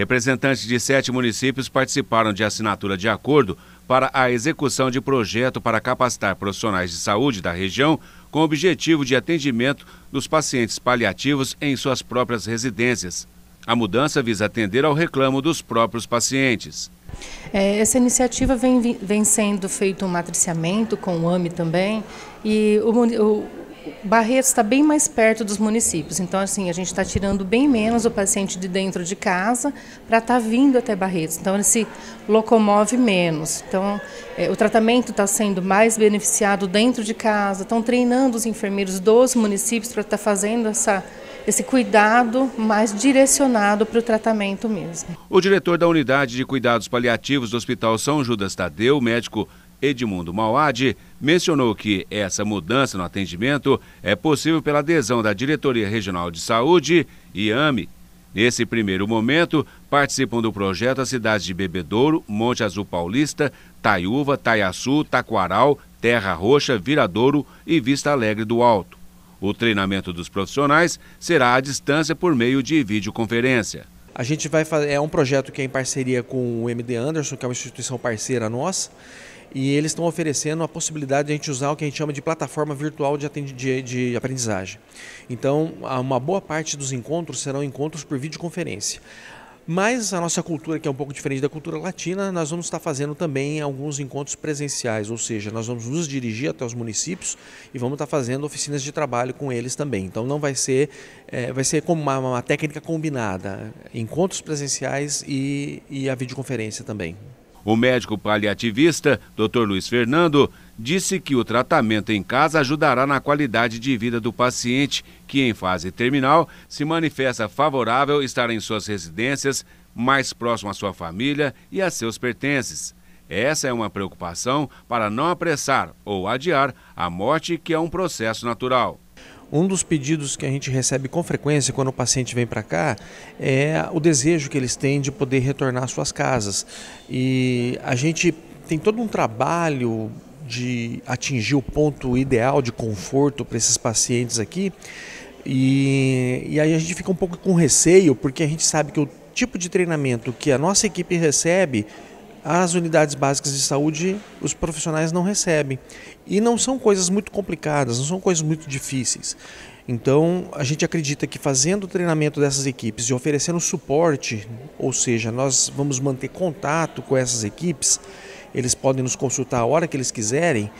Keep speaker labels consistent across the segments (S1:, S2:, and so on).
S1: Representantes de sete municípios participaram de assinatura de acordo para a execução de projeto para capacitar profissionais de saúde da região com objetivo de atendimento dos pacientes paliativos em suas próprias residências. A mudança visa atender ao reclamo dos próprios pacientes.
S2: É, essa iniciativa vem, vem sendo feito um matriciamento com o AMI também e o, o Barretos está bem mais perto dos municípios, então assim a gente está tirando bem menos o paciente de dentro de casa para estar tá vindo até Barretos, então ele se locomove menos. Então é, o tratamento está sendo mais beneficiado dentro de casa, estão treinando os enfermeiros dos municípios para estar tá fazendo essa esse cuidado mais direcionado para o tratamento mesmo.
S1: O diretor da Unidade de Cuidados Paliativos do Hospital São Judas Tadeu, médico Edmundo Mauade mencionou que essa mudança no atendimento é possível pela adesão da Diretoria Regional de Saúde, IAME. Nesse primeiro momento, participam do projeto as cidades de Bebedouro, Monte Azul Paulista, Taiúva, Taiaçu, Taquaral, Terra Roxa, Viradouro e Vista Alegre do Alto. O treinamento dos profissionais será à distância por meio de videoconferência.
S3: A gente vai fazer, é um projeto que é em parceria com o MD Anderson, que é uma instituição parceira nossa, e eles estão oferecendo a possibilidade de a gente usar o que a gente chama de plataforma virtual de, de, de aprendizagem. Então, uma boa parte dos encontros serão encontros por videoconferência. Mas a nossa cultura, que é um pouco diferente da cultura latina, nós vamos estar fazendo também alguns encontros presenciais, ou seja, nós vamos nos dirigir até os municípios e vamos estar fazendo oficinas de trabalho com eles também. Então não vai ser, é, vai ser como uma, uma técnica combinada, encontros presenciais e, e a videoconferência também.
S1: O médico paliativista, Dr. Luiz Fernando, disse que o tratamento em casa ajudará na qualidade de vida do paciente, que em fase terminal se manifesta favorável estar em suas residências, mais próximo à sua família e a seus pertences. Essa é uma preocupação para não apressar ou adiar a morte, que é um processo natural. Um
S3: dos pedidos que a gente recebe com frequência quando o paciente vem para cá é o desejo que eles têm de poder retornar às suas casas. E a gente tem todo um trabalho de atingir o ponto ideal de conforto para esses pacientes aqui. E, e aí a gente fica um pouco com receio, porque a gente sabe que o tipo de treinamento que a nossa equipe recebe as unidades básicas de saúde os profissionais não recebem. E não são coisas muito complicadas, não são coisas muito difíceis. Então, a gente acredita que fazendo o treinamento dessas equipes e oferecendo suporte, ou seja, nós vamos manter contato com essas equipes, eles podem nos consultar a hora que eles quiserem,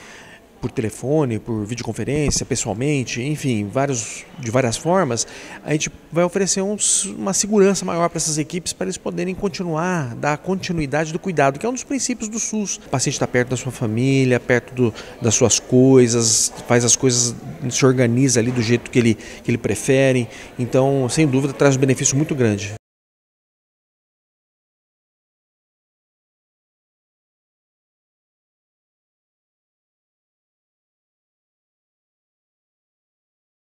S3: por telefone, por videoconferência, pessoalmente, enfim, vários, de várias formas, a gente vai oferecer um, uma segurança maior para essas equipes para eles poderem continuar, dar continuidade do cuidado, que é um dos princípios do SUS. O paciente está perto da sua família, perto do, das suas coisas, faz as coisas, se organiza ali do jeito
S1: que ele, que ele prefere. Então, sem dúvida, traz um benefício muito grande.